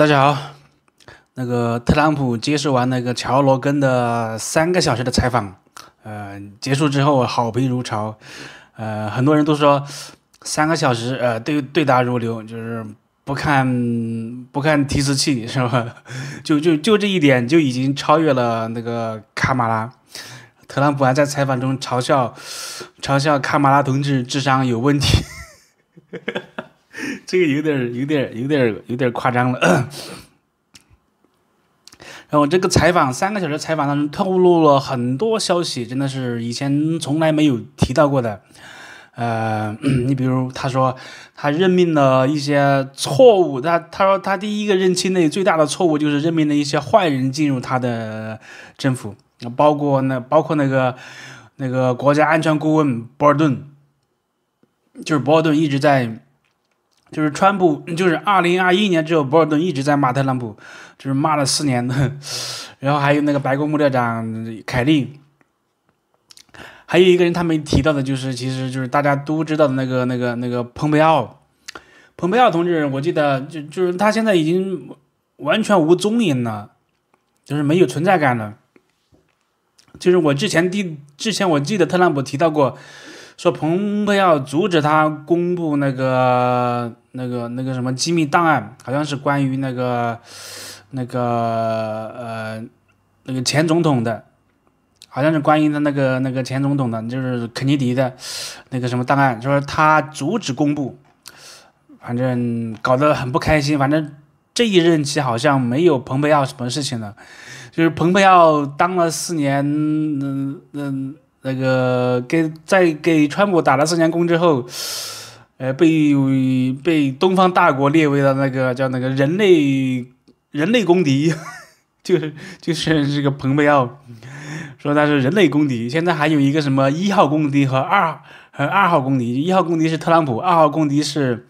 大家好，那个特朗普接受完那个乔·罗根的三个小时的采访，呃，结束之后好评如潮，呃，很多人都说三个小时，呃，对对答如流，就是不看不看提示器是吧？就就就这一点就已经超越了那个卡马拉。特朗普还在采访中嘲笑嘲笑卡马拉同志智商有问题。这个有点有点有点有点夸张了。然后这个采访三个小时采访当中透露了很多消息，真的是以前从来没有提到过的。呃，你比如他说他任命了一些错误，他他说他第一个任期内最大的错误就是任命了一些坏人进入他的政府，包括那包括那个那个国家安全顾问博尔顿，就是博尔顿一直在。就是川普，就是二零二一年之后，博尔顿一直在骂特朗普，就是骂了四年。然后还有那个白宫幕僚长凯利，还有一个人，他们提到的就是，其实就是大家都知道的那个那个那个蓬佩奥，蓬佩奥同志，我记得就就是他现在已经完全无踪影了，就是没有存在感了。就是我之前第之前我记得特朗普提到过。说蓬佩奥阻止他公布那个那个那个什么机密档案，好像是关于那个那个呃那个前总统的，好像是关于他那个那个前总统的，就是肯尼迪的那个什么档案，就是他阻止公布，反正搞得很不开心。反正这一任期好像没有蓬佩奥什么事情了，就是蓬佩奥当了四年，嗯嗯。那个给在给川普打了四年工之后，呃，被被东方大国列为了那个叫那个人类人类公敌，就是就是这个蓬佩奥说他是人类公敌。现在还有一个什么一号公敌和二和二号公敌，一号公敌是特朗普，二号公敌是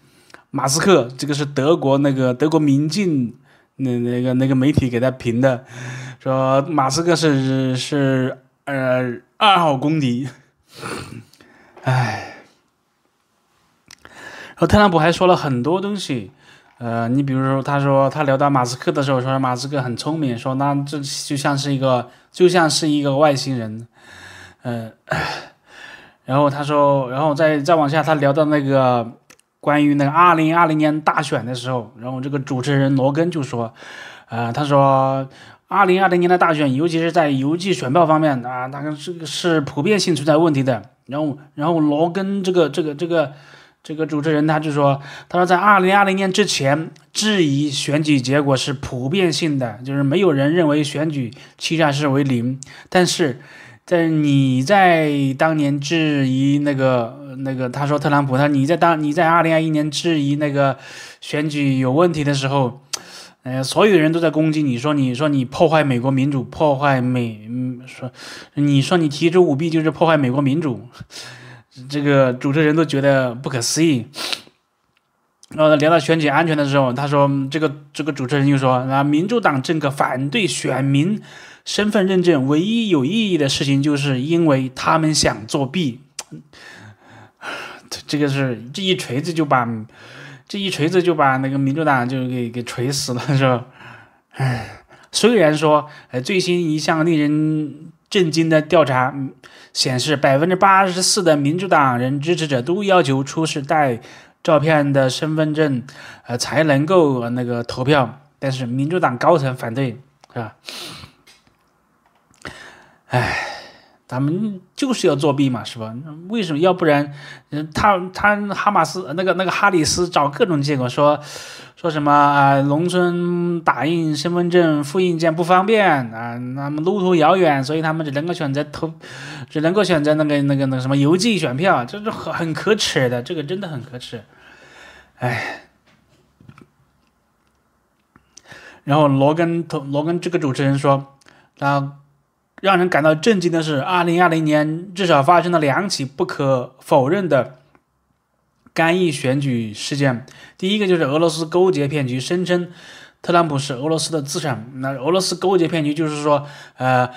马斯克。这个是德国那个德国民进那那个那个媒体给他评的，说马斯克是是呃。二号公敌，唉，然后特朗普还说了很多东西，呃，你比如说，他说他聊到马斯克的时候，说马斯克很聪明，说那这就像是一个，就像是一个外星人，呃，然后他说，然后再再往下，他聊到那个关于那个二零二零年大选的时候，然后这个主持人罗根就说，呃，他说。二零二零年的大选，尤其是在邮寄选票方面啊，大概这个是普遍性存在问题的。然后，然后劳根这个、这个、这个、这个主持人他就说，他说在二零二零年之前，质疑选举结果是普遍性的，就是没有人认为选举欺诈是为零。但是在你在当年质疑那个那个，他说特朗普，他说你在当你在二零二一年质疑那个选举有问题的时候。哎呀，所有的人都在攻击你，说你说你破坏美国民主，破坏美，说你说你提出舞弊就是破坏美国民主，这个主持人都觉得不可思议。然后聊到选举安全的时候，他说：“这个这个主持人就说，那民主党政客反对选民身份认证，唯一有意义的事情，就是因为他们想作弊。”这个是这一锤子就把。这一锤子就把那个民主党就给给锤死了，是吧？唉，虽然说，呃，最新一项令人震惊的调查显示，百分之八十四的民主党人支持者都要求出示带照片的身份证，呃，才能够那个投票，但是民主党高层反对，是吧？哎。咱们就是要作弊嘛，是吧？为什么？要不然，嗯，他他哈马斯那个那个哈里斯找各种借口说，说什么啊，农村打印身份证复印件不方便啊，那么路途遥远，所以他们只能够选择投，只能够选择那个那个那什么邮寄选票，这是很很可耻的，这个真的很可耻。哎，然后罗根投，罗根这个主持人说，他。让人感到震惊的是，二零二零年至少发生了两起不可否认的干预选举事件。第一个就是俄罗斯勾结骗局，声称特朗普是俄罗斯的资产。那俄罗斯勾结骗局就是说，呃，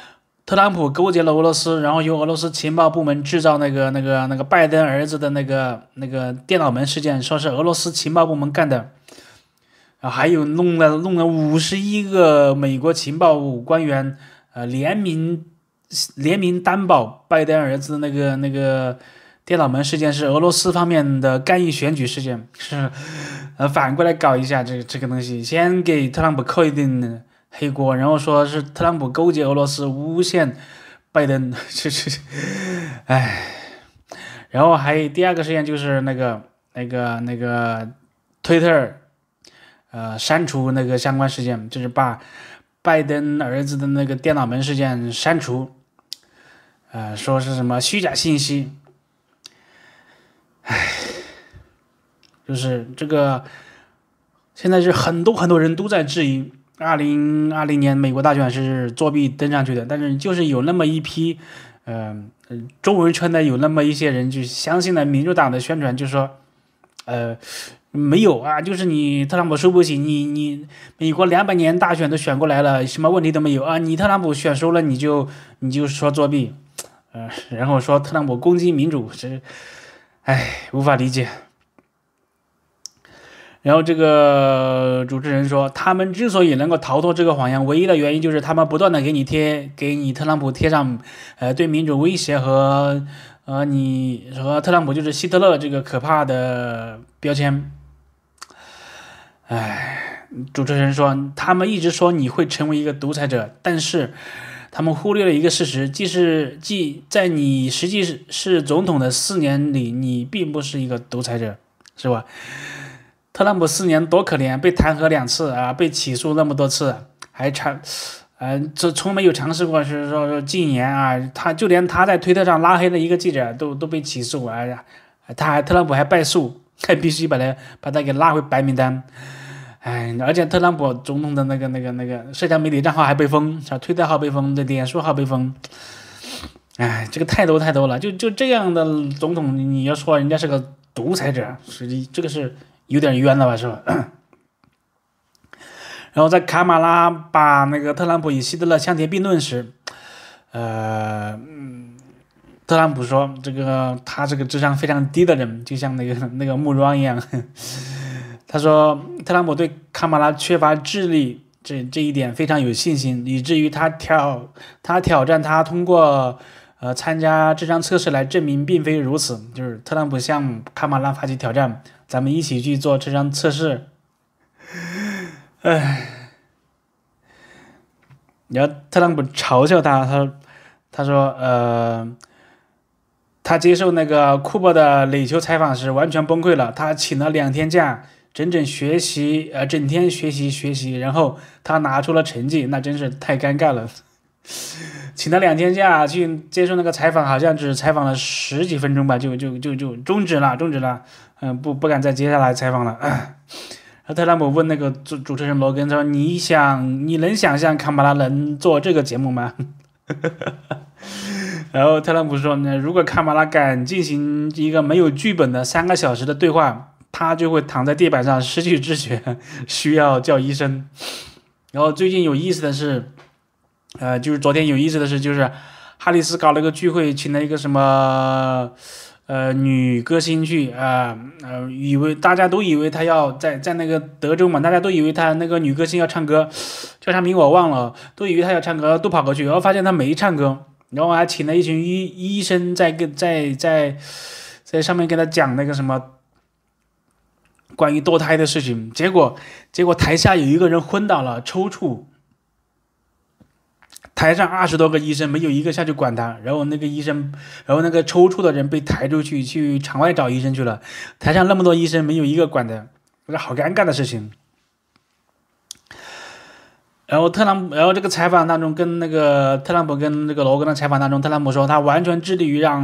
特朗普勾结了俄罗斯，然后由俄罗斯情报部门制造那个、那个、那个拜登儿子的那个那个电脑门事件，说是俄罗斯情报部门干的。啊，还有弄了弄了五十一个美国情报官员。呃，联名联名担保拜登儿子那个那个电脑门事件是俄罗斯方面的干预选举事件，是呃反过来搞一下这这个东西，先给特朗普扣一顶黑锅，然后说是特朗普勾结俄罗斯诬陷拜登，是 是，哎，然后还有第二个事件就是那个那个那个推特，呃，删除那个相关事件，就是把。拜登儿子的那个电脑门事件删除，呃，说是什么虚假信息，唉，就是这个，现在是很多很多人都在质疑，二零二零年美国大选是作弊登上去的，但是就是有那么一批，嗯嗯，中文圈的有那么一些人就相信了民主党的宣传，就说，呃。没有啊，就是你特朗普输不起，你你美国两百年大选都选过来了，什么问题都没有啊，你特朗普选输了，你就你就说作弊，呃，然后说特朗普攻击民主，这，唉，无法理解。然后这个主持人说，他们之所以能够逃脱这个谎言，唯一的原因就是他们不断的给你贴给你特朗普贴上，呃，对民主威胁和呃你和特朗普就是希特勒这个可怕的标签。哎，主持人说，他们一直说你会成为一个独裁者，但是他们忽略了一个事实，即是即在你实际是总统的四年里，你并不是一个独裁者，是吧？特朗普四年多可怜，被弹劾两次啊，被起诉那么多次，还尝，嗯，这从没有尝试过，是说说禁言啊，他就连他在推特上拉黑的一个记者都都被起诉，哎呀，他还特朗普还败诉。还必须把他把他给拉回白名单，哎，而且特朗普总统的那个那个那个社交媒体账号还被封，推特号被封，这脸书号被封，哎，这个太多太多了，就就这样的总统，你要说人家是个独裁者，实际这个是有点冤了吧，是吧？然后在卡马拉把那个特朗普与希特勒相提并论时，呃，嗯。特朗普说：“这个他这个智商非常低的人，就像那个那个木桩一样。”他说：“特朗普对卡马拉缺乏智力这这一点非常有信心，以至于他挑他挑战他通过呃参加智商测试来证明并非如此。”就是特朗普向卡马拉发起挑战：“咱们一起去做智商测试。”哎，然后特朗普嘲笑他，他他说：“呃。”他接受那个库珀的垒球采访时，完全崩溃了。他请了两天假，整整学习，呃，整天学习学习。然后他拿出了成绩，那真是太尴尬了。请了两天假去接受那个采访，好像只采访了十几分钟吧，就就就就终止了，终止了。嗯，不不敢再接下来采访了。然后特朗普问那个主主持人罗根，他说：“你想，你能想象卡马拉能做这个节目吗？” 然后特朗普说呢，如果卡马拉敢进行一个没有剧本的三个小时的对话，他就会躺在地板上失去知觉，需要叫医生。然后最近有意思的是，呃，就是昨天有意思的事，就是哈里斯搞了个聚会，请了一个什么呃女歌星去啊，呃，以为大家都以为他要在在那个德州嘛，大家都以为他那个女歌星要唱歌，叫啥名我忘了，都以为他要唱歌，都跑过去，然后发现他没唱歌。然后还请了一群医医生在跟在在在上面跟他讲那个什么关于堕胎的事情，结果结果台下有一个人昏倒了抽搐，台上二十多个医生没有一个下去管他，然后那个医生然后那个抽搐的人被抬出去去场外找医生去了，台上那么多医生没有一个管的，这是好尴尬的事情。然后特朗普，然后这个采访当中，跟那个特朗普跟那个罗根的采访当中，特朗普说他完全致力于让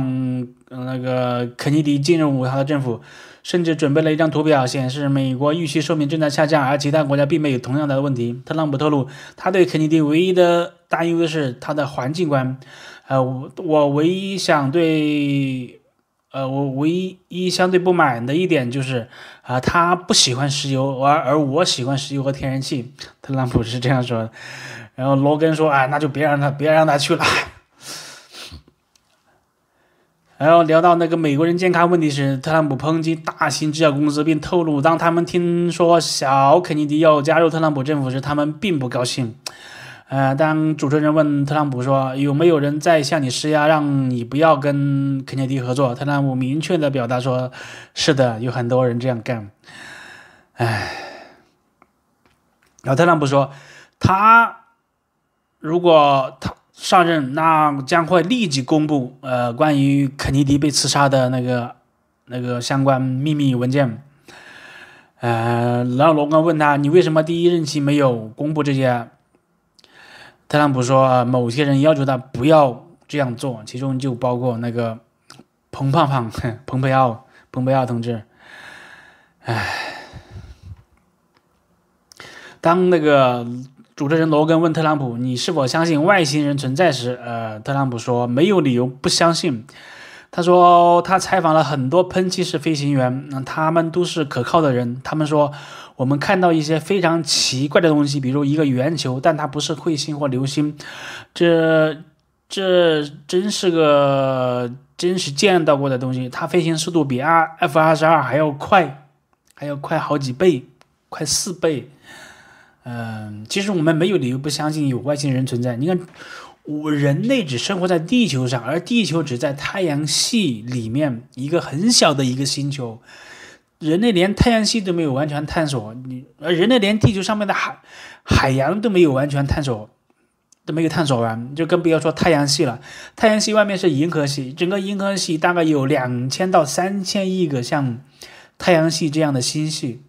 那个肯尼迪进入他的政府，甚至准备了一张图表显示美国预期寿命正在下降，而其他国家并没有同样的问题。特朗普透露，他对肯尼迪唯一的担忧的是他的环境观。呃，我我唯一想对。呃，我唯一相对不满的一点就是，啊，他不喜欢石油，而而我喜欢石油和天然气。特朗普是这样说。然后罗根说，啊，那就别让他，别让他去了。然后聊到那个美国人健康问题时，特朗普抨击大型制药公司，并透露当他们听说小肯尼迪要加入特朗普政府时，他们并不高兴。呃，当主持人问特朗普说有没有人在向你施压，让你不要跟肯尼迪合作，特朗普明确的表达说，是的，有很多人这样干。哎，然后特朗普说，他如果他上任，那将会立即公布呃关于肯尼迪被刺杀的那个那个相关秘密文件。呃，然后罗根问他，你为什么第一任期没有公布这些？特朗普说：“啊，某些人要求他不要这样做，其中就包括那个彭胖胖、彭佩奥、彭佩奥同志。”唉，当那个主持人罗根问特朗普：“你是否相信外星人存在时？”呃，特朗普说：“没有理由不相信。”他说，他采访了很多喷气式飞行员，那他们都是可靠的人。他们说，我们看到一些非常奇怪的东西，比如一个圆球，但它不是彗星或流星。这这真是个真实见到过的东西。它飞行速度比 R F 二十二还要快，还要快好几倍，快四倍。嗯，其实我们没有理由不相信有外星人存在。你看。我人类只生活在地球上，而地球只在太阳系里面一个很小的一个星球。人类连太阳系都没有完全探索，你人类连地球上面的海海洋都没有完全探索，都没有探索完，就更不要说太阳系了。太阳系外面是银河系，整个银河系大概有两千到三千亿个像太阳系这样的星系。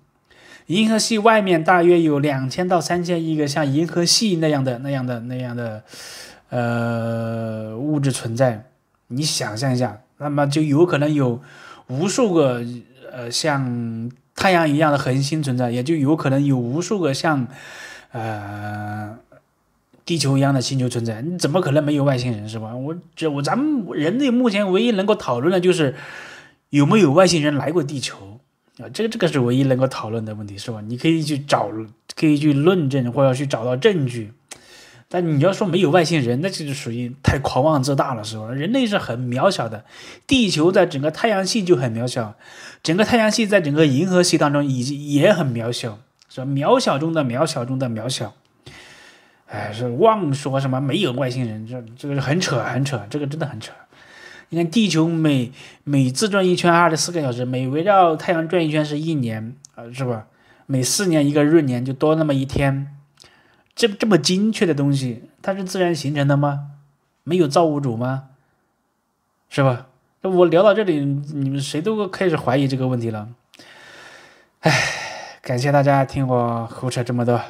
银河系外面大约有两千到三千亿个像银河系那样的那样的那样的。呃，物质存在，你想象一下，那么就有可能有无数个呃像太阳一样的恒星存在，也就有可能有无数个像呃地球一样的星球存在。你怎么可能没有外星人是吧？我这我咱们人类目前唯一能够讨论的就是有没有外星人来过地球啊，这个这个是唯一能够讨论的问题是吧？你可以去找，可以去论证，或者去找到证据。但你要说没有外星人，那就是属于太狂妄自大了，是吧？人类是很渺小的，地球在整个太阳系就很渺小，整个太阳系在整个银河系当中已经也很渺小，是吧？渺小中的渺小中的渺小，哎，是妄说什么没有外星人，这这个很扯，很扯，这个真的很扯。你看，地球每每自转一圈二十四个小时，每围绕太阳转一圈是一年啊，是吧？每四年一个闰年就多那么一天。这这么精确的东西，它是自然形成的吗？没有造物主吗？是吧？我聊到这里，你们谁都开始怀疑这个问题了。哎，感谢大家听我胡扯这么多。